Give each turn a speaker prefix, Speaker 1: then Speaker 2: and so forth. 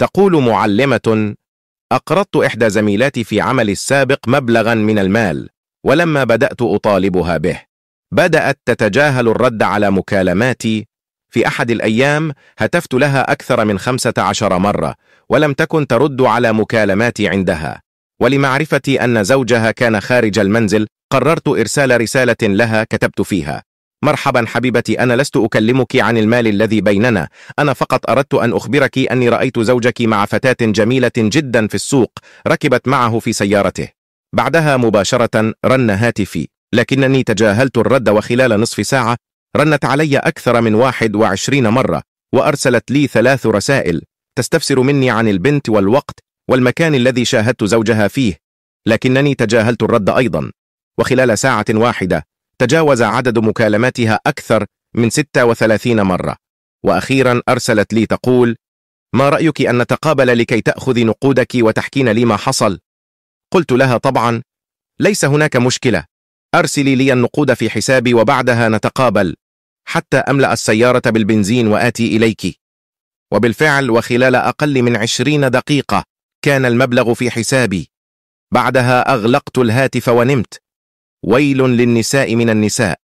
Speaker 1: تقول معلمة أقرضت إحدى زميلاتي في عملي السابق مبلغا من المال ولما بدأت أطالبها به بدأت تتجاهل الرد على مكالماتي في أحد الأيام هتفت لها أكثر من خمسة عشر مرة ولم تكن ترد على مكالماتي عندها ولمعرفتي أن زوجها كان خارج المنزل قررت إرسال رسالة لها كتبت فيها مرحبا حبيبتي أنا لست أكلمك عن المال الذي بيننا أنا فقط أردت أن أخبرك أني رأيت زوجك مع فتاة جميلة جدا في السوق ركبت معه في سيارته بعدها مباشرة رن هاتفي لكنني تجاهلت الرد وخلال نصف ساعة رنت علي أكثر من 21 مرة وأرسلت لي ثلاث رسائل تستفسر مني عن البنت والوقت والمكان الذي شاهدت زوجها فيه لكنني تجاهلت الرد أيضا وخلال ساعة واحدة تجاوز عدد مكالماتها أكثر من 36 مرة وأخيرا أرسلت لي تقول ما رأيك أن نتقابل لكي تأخذ نقودك وتحكين لي ما حصل؟ قلت لها طبعا ليس هناك مشكلة أرسلي لي النقود في حسابي وبعدها نتقابل حتى أملأ السيارة بالبنزين وآتي إليك وبالفعل وخلال أقل من عشرين دقيقة كان المبلغ في حسابي بعدها أغلقت الهاتف ونمت ويل للنساء من النساء